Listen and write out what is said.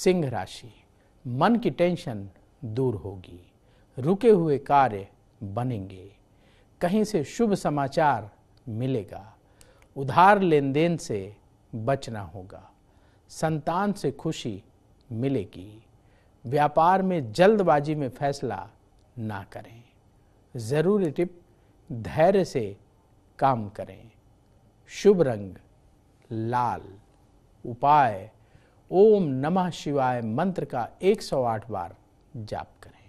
सिंह राशि मन की टेंशन दूर होगी रुके हुए कार्य बनेंगे कहीं से शुभ समाचार मिलेगा उधार लेन देन से बचना होगा संतान से खुशी मिलेगी व्यापार में जल्दबाजी में फैसला ना करें ज़रूरी टिप धैर्य से काम करें शुभ रंग लाल उपाय ओम नमः शिवाय मंत्र का 108 बार जाप करें